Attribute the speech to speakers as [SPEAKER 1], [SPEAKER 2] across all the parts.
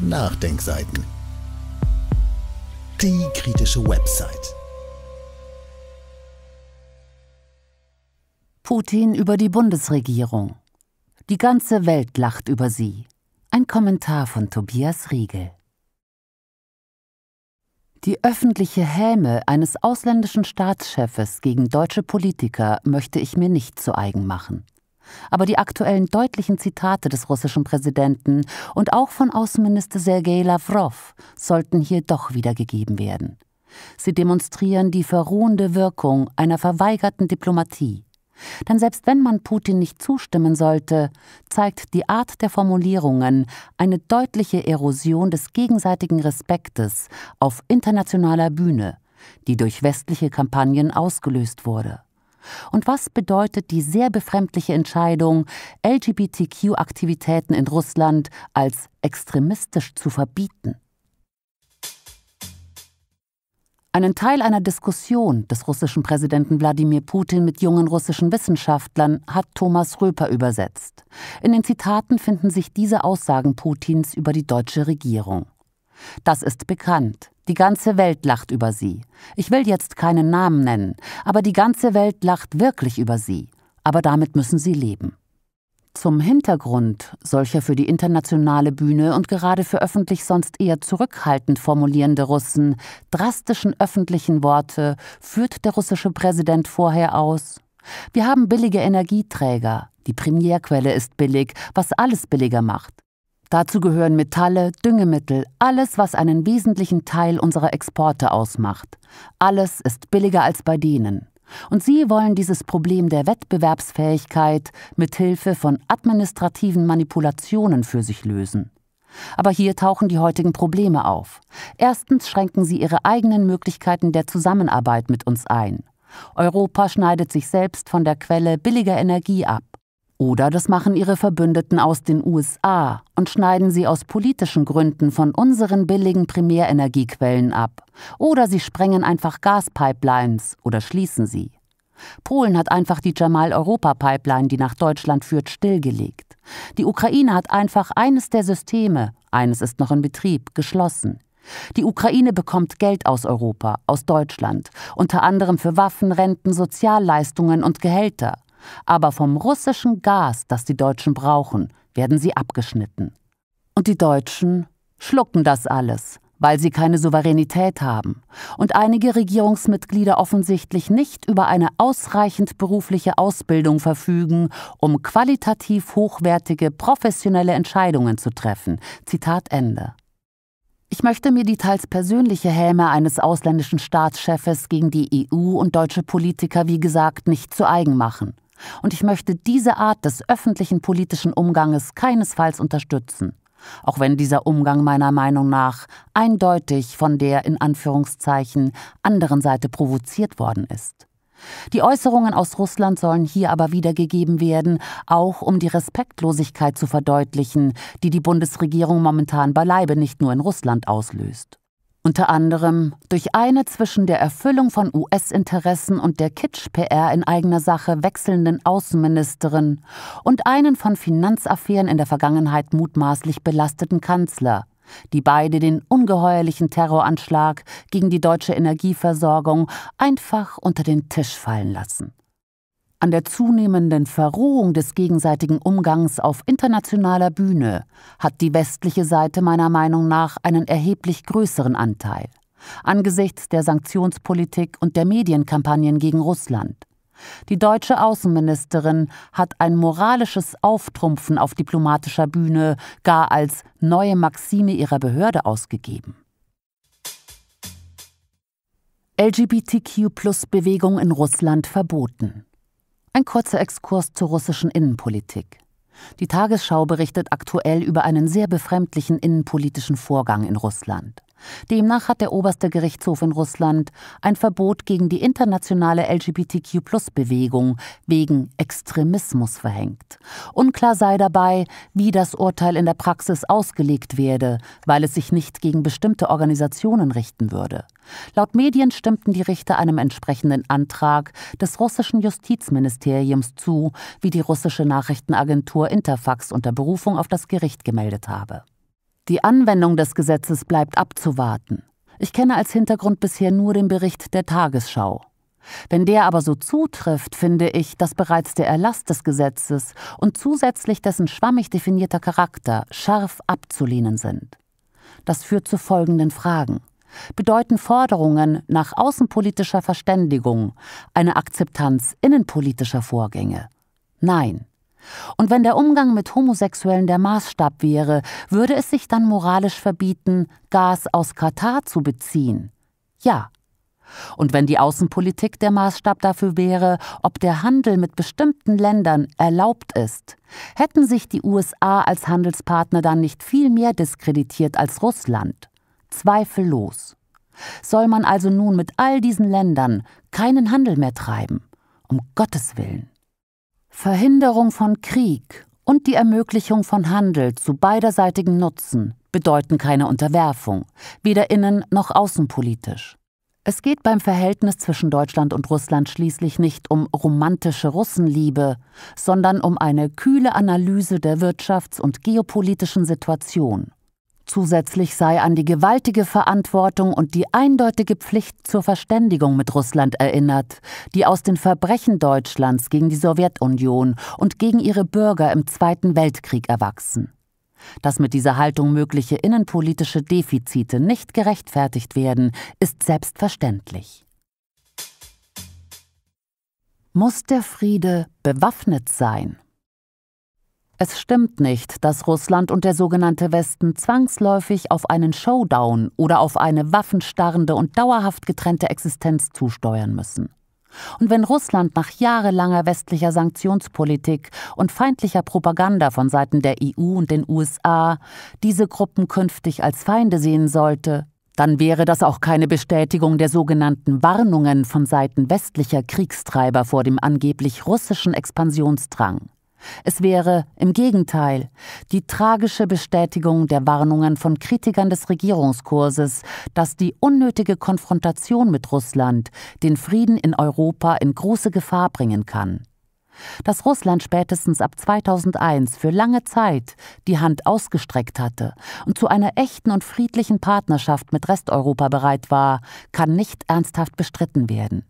[SPEAKER 1] Nachdenkseiten. Die kritische Website. Putin über die Bundesregierung. Die ganze Welt lacht über sie. Ein Kommentar von Tobias Riegel. Die öffentliche Häme eines ausländischen Staatschefes gegen deutsche Politiker möchte ich mir nicht zu eigen machen. Aber die aktuellen deutlichen Zitate des russischen Präsidenten und auch von Außenminister Sergei Lavrov sollten hier doch wiedergegeben werden. Sie demonstrieren die verruhende Wirkung einer verweigerten Diplomatie. Denn selbst wenn man Putin nicht zustimmen sollte, zeigt die Art der Formulierungen eine deutliche Erosion des gegenseitigen Respektes auf internationaler Bühne, die durch westliche Kampagnen ausgelöst wurde. Und was bedeutet die sehr befremdliche Entscheidung, LGBTQ-Aktivitäten in Russland als extremistisch zu verbieten? Einen Teil einer Diskussion des russischen Präsidenten Wladimir Putin mit jungen russischen Wissenschaftlern hat Thomas Röper übersetzt. In den Zitaten finden sich diese Aussagen Putins über die deutsche Regierung. Das ist bekannt. Die ganze Welt lacht über sie. Ich will jetzt keinen Namen nennen, aber die ganze Welt lacht wirklich über sie. Aber damit müssen sie leben. Zum Hintergrund solcher für die internationale Bühne und gerade für öffentlich sonst eher zurückhaltend formulierende Russen drastischen öffentlichen Worte führt der russische Präsident vorher aus Wir haben billige Energieträger, die Primärquelle ist billig, was alles billiger macht. Dazu gehören Metalle, Düngemittel, alles, was einen wesentlichen Teil unserer Exporte ausmacht. Alles ist billiger als bei denen. Und sie wollen dieses Problem der Wettbewerbsfähigkeit mit Hilfe von administrativen Manipulationen für sich lösen. Aber hier tauchen die heutigen Probleme auf. Erstens schränken sie ihre eigenen Möglichkeiten der Zusammenarbeit mit uns ein. Europa schneidet sich selbst von der Quelle billiger Energie ab. Oder das machen ihre Verbündeten aus den USA und schneiden sie aus politischen Gründen von unseren billigen Primärenergiequellen ab. Oder sie sprengen einfach Gaspipelines oder schließen sie. Polen hat einfach die Jamal-Europa-Pipeline, die nach Deutschland führt, stillgelegt. Die Ukraine hat einfach eines der Systeme, eines ist noch in Betrieb, geschlossen. Die Ukraine bekommt Geld aus Europa, aus Deutschland, unter anderem für Waffen, Renten, Sozialleistungen und Gehälter. Aber vom russischen Gas, das die Deutschen brauchen, werden sie abgeschnitten. Und die Deutschen schlucken das alles, weil sie keine Souveränität haben und einige Regierungsmitglieder offensichtlich nicht über eine ausreichend berufliche Ausbildung verfügen, um qualitativ hochwertige professionelle Entscheidungen zu treffen. Zitat Ende. Ich möchte mir die teils persönliche Häme eines ausländischen Staatschefes gegen die EU und deutsche Politiker, wie gesagt, nicht zu eigen machen. Und ich möchte diese Art des öffentlichen politischen Umganges keinesfalls unterstützen, auch wenn dieser Umgang meiner Meinung nach eindeutig von der in Anführungszeichen anderen Seite provoziert worden ist. Die Äußerungen aus Russland sollen hier aber wiedergegeben werden, auch um die Respektlosigkeit zu verdeutlichen, die die Bundesregierung momentan beileibe nicht nur in Russland auslöst unter anderem durch eine zwischen der Erfüllung von US-Interessen und der Kitsch-PR in eigener Sache wechselnden Außenministerin und einen von Finanzaffären in der Vergangenheit mutmaßlich belasteten Kanzler, die beide den ungeheuerlichen Terroranschlag gegen die deutsche Energieversorgung einfach unter den Tisch fallen lassen an der zunehmenden Verrohung des gegenseitigen Umgangs auf internationaler Bühne hat die westliche Seite meiner Meinung nach einen erheblich größeren Anteil angesichts der Sanktionspolitik und der Medienkampagnen gegen Russland. Die deutsche Außenministerin hat ein moralisches Auftrumpfen auf diplomatischer Bühne gar als neue Maxime ihrer Behörde ausgegeben. LGBTQ-Bewegung in Russland verboten. Ein kurzer Exkurs zur russischen Innenpolitik. Die Tagesschau berichtet aktuell über einen sehr befremdlichen innenpolitischen Vorgang in Russland. Demnach hat der oberste Gerichtshof in Russland ein Verbot gegen die internationale LGBTQ-Bewegung plus wegen Extremismus verhängt. Unklar sei dabei, wie das Urteil in der Praxis ausgelegt werde, weil es sich nicht gegen bestimmte Organisationen richten würde. Laut Medien stimmten die Richter einem entsprechenden Antrag des russischen Justizministeriums zu, wie die russische Nachrichtenagentur Interfax unter Berufung auf das Gericht gemeldet habe. Die Anwendung des Gesetzes bleibt abzuwarten. Ich kenne als Hintergrund bisher nur den Bericht der Tagesschau. Wenn der aber so zutrifft, finde ich, dass bereits der Erlass des Gesetzes und zusätzlich dessen schwammig definierter Charakter scharf abzulehnen sind. Das führt zu folgenden Fragen. Bedeuten Forderungen nach außenpolitischer Verständigung eine Akzeptanz innenpolitischer Vorgänge? Nein. Und wenn der Umgang mit Homosexuellen der Maßstab wäre, würde es sich dann moralisch verbieten, Gas aus Katar zu beziehen? Ja. Und wenn die Außenpolitik der Maßstab dafür wäre, ob der Handel mit bestimmten Ländern erlaubt ist, hätten sich die USA als Handelspartner dann nicht viel mehr diskreditiert als Russland. Zweifellos. Soll man also nun mit all diesen Ländern keinen Handel mehr treiben? Um Gottes Willen. Verhinderung von Krieg und die Ermöglichung von Handel zu beiderseitigen Nutzen bedeuten keine Unterwerfung, weder innen noch außenpolitisch. Es geht beim Verhältnis zwischen Deutschland und Russland schließlich nicht um romantische Russenliebe, sondern um eine kühle Analyse der wirtschafts- und geopolitischen Situation. Zusätzlich sei an die gewaltige Verantwortung und die eindeutige Pflicht zur Verständigung mit Russland erinnert, die aus den Verbrechen Deutschlands gegen die Sowjetunion und gegen ihre Bürger im Zweiten Weltkrieg erwachsen. Dass mit dieser Haltung mögliche innenpolitische Defizite nicht gerechtfertigt werden, ist selbstverständlich. Muss der Friede bewaffnet sein? Es stimmt nicht, dass Russland und der sogenannte Westen zwangsläufig auf einen Showdown oder auf eine waffenstarrende und dauerhaft getrennte Existenz zusteuern müssen. Und wenn Russland nach jahrelanger westlicher Sanktionspolitik und feindlicher Propaganda von Seiten der EU und den USA diese Gruppen künftig als Feinde sehen sollte, dann wäre das auch keine Bestätigung der sogenannten Warnungen von Seiten westlicher Kriegstreiber vor dem angeblich russischen Expansionsdrang. Es wäre im Gegenteil die tragische Bestätigung der Warnungen von Kritikern des Regierungskurses, dass die unnötige Konfrontation mit Russland den Frieden in Europa in große Gefahr bringen kann. Dass Russland spätestens ab 2001 für lange Zeit die Hand ausgestreckt hatte und zu einer echten und friedlichen Partnerschaft mit Resteuropa bereit war, kann nicht ernsthaft bestritten werden.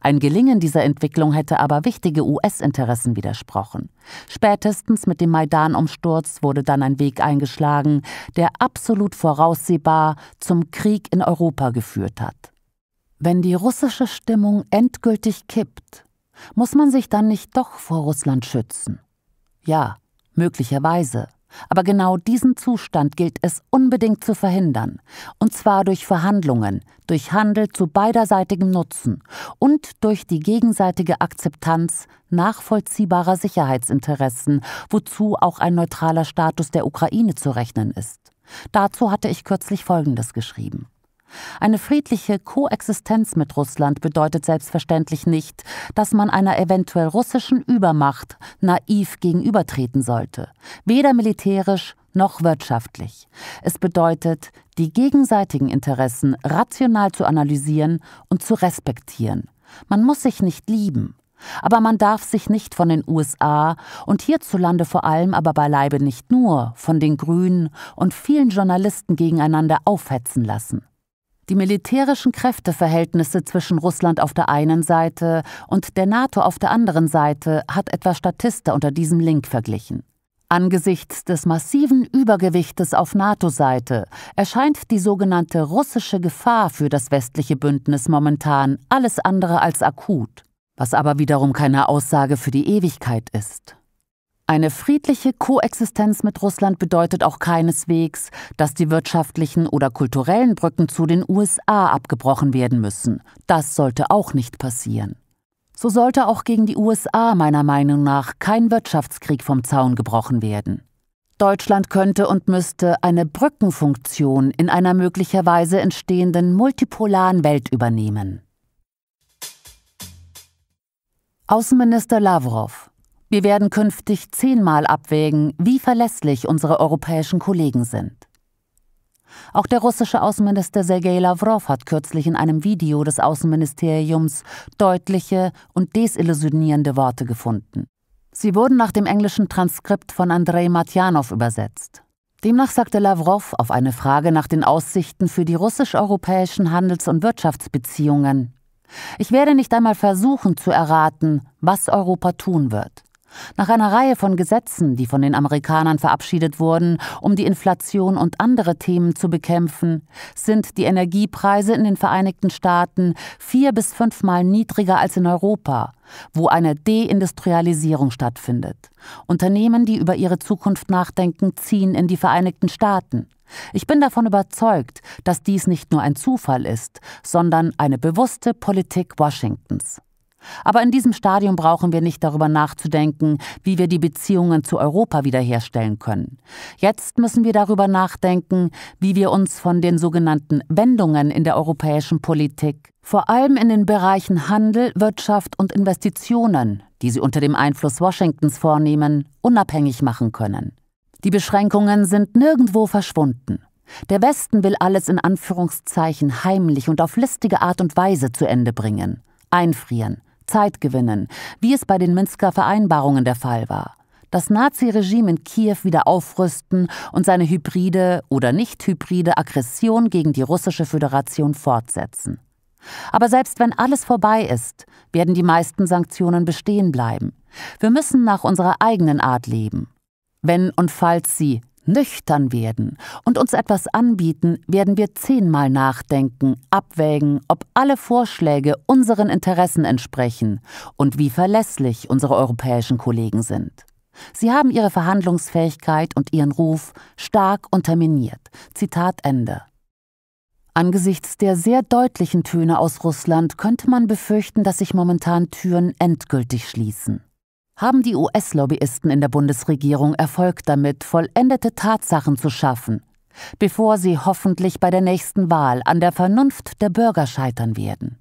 [SPEAKER 1] Ein Gelingen dieser Entwicklung hätte aber wichtige US-Interessen widersprochen. Spätestens mit dem Maidan-Umsturz wurde dann ein Weg eingeschlagen, der absolut voraussehbar zum Krieg in Europa geführt hat. Wenn die russische Stimmung endgültig kippt, muss man sich dann nicht doch vor Russland schützen? Ja, möglicherweise. Aber genau diesen Zustand gilt es unbedingt zu verhindern, und zwar durch Verhandlungen, durch Handel zu beiderseitigem Nutzen und durch die gegenseitige Akzeptanz nachvollziehbarer Sicherheitsinteressen, wozu auch ein neutraler Status der Ukraine zu rechnen ist. Dazu hatte ich kürzlich Folgendes geschrieben. Eine friedliche Koexistenz mit Russland bedeutet selbstverständlich nicht, dass man einer eventuell russischen Übermacht naiv gegenübertreten sollte, weder militärisch noch wirtschaftlich. Es bedeutet, die gegenseitigen Interessen rational zu analysieren und zu respektieren. Man muss sich nicht lieben, aber man darf sich nicht von den USA und hierzulande vor allem aber beileibe nicht nur von den Grünen und vielen Journalisten gegeneinander aufhetzen lassen. Die militärischen Kräfteverhältnisse zwischen Russland auf der einen Seite und der NATO auf der anderen Seite hat etwa Statista unter diesem Link verglichen. Angesichts des massiven Übergewichtes auf NATO-Seite erscheint die sogenannte russische Gefahr für das westliche Bündnis momentan alles andere als akut, was aber wiederum keine Aussage für die Ewigkeit ist. Eine friedliche Koexistenz mit Russland bedeutet auch keineswegs, dass die wirtschaftlichen oder kulturellen Brücken zu den USA abgebrochen werden müssen. Das sollte auch nicht passieren. So sollte auch gegen die USA meiner Meinung nach kein Wirtschaftskrieg vom Zaun gebrochen werden. Deutschland könnte und müsste eine Brückenfunktion in einer möglicherweise entstehenden multipolaren Welt übernehmen. Außenminister Lavrov wir werden künftig zehnmal abwägen, wie verlässlich unsere europäischen Kollegen sind. Auch der russische Außenminister Sergei Lavrov hat kürzlich in einem Video des Außenministeriums deutliche und desillusionierende Worte gefunden. Sie wurden nach dem englischen Transkript von Andrei Matjanow übersetzt. Demnach sagte Lavrov auf eine Frage nach den Aussichten für die russisch-europäischen Handels- und Wirtschaftsbeziehungen: Ich werde nicht einmal versuchen zu erraten, was Europa tun wird. Nach einer Reihe von Gesetzen, die von den Amerikanern verabschiedet wurden, um die Inflation und andere Themen zu bekämpfen, sind die Energiepreise in den Vereinigten Staaten vier bis fünfmal niedriger als in Europa, wo eine Deindustrialisierung stattfindet. Unternehmen, die über ihre Zukunft nachdenken, ziehen in die Vereinigten Staaten. Ich bin davon überzeugt, dass dies nicht nur ein Zufall ist, sondern eine bewusste Politik Washingtons. Aber in diesem Stadium brauchen wir nicht darüber nachzudenken, wie wir die Beziehungen zu Europa wiederherstellen können. Jetzt müssen wir darüber nachdenken, wie wir uns von den sogenannten Wendungen in der europäischen Politik, vor allem in den Bereichen Handel, Wirtschaft und Investitionen, die sie unter dem Einfluss Washingtons vornehmen, unabhängig machen können. Die Beschränkungen sind nirgendwo verschwunden. Der Westen will alles in Anführungszeichen heimlich und auf listige Art und Weise zu Ende bringen, einfrieren, Zeit gewinnen, wie es bei den Minsker Vereinbarungen der Fall war. Das Naziregime in Kiew wieder aufrüsten und seine hybride oder nicht hybride Aggression gegen die russische Föderation fortsetzen. Aber selbst wenn alles vorbei ist, werden die meisten Sanktionen bestehen bleiben. Wir müssen nach unserer eigenen Art leben. Wenn und falls sie nüchtern werden und uns etwas anbieten, werden wir zehnmal nachdenken, abwägen, ob alle Vorschläge unseren Interessen entsprechen und wie verlässlich unsere europäischen Kollegen sind. Sie haben ihre Verhandlungsfähigkeit und ihren Ruf stark unterminiert. Zitat Ende. Angesichts der sehr deutlichen Töne aus Russland könnte man befürchten, dass sich momentan Türen endgültig schließen haben die US-Lobbyisten in der Bundesregierung Erfolg damit, vollendete Tatsachen zu schaffen, bevor sie hoffentlich bei der nächsten Wahl an der Vernunft der Bürger scheitern werden.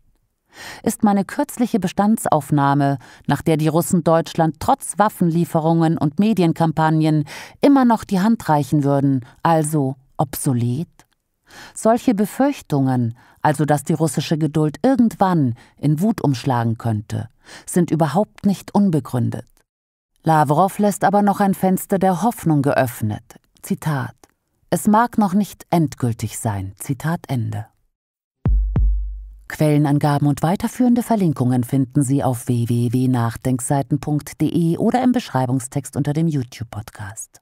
[SPEAKER 1] Ist meine kürzliche Bestandsaufnahme, nach der die Russen Deutschland trotz Waffenlieferungen und Medienkampagnen immer noch die Hand reichen würden, also obsolet? Solche Befürchtungen, also dass die russische Geduld irgendwann in Wut umschlagen könnte, sind überhaupt nicht unbegründet. Lavrov lässt aber noch ein Fenster der Hoffnung geöffnet. Zitat. Es mag noch nicht endgültig sein. Zitat Ende. Quellenangaben und weiterführende Verlinkungen finden Sie auf www.nachdenkseiten.de oder im Beschreibungstext unter dem YouTube-Podcast.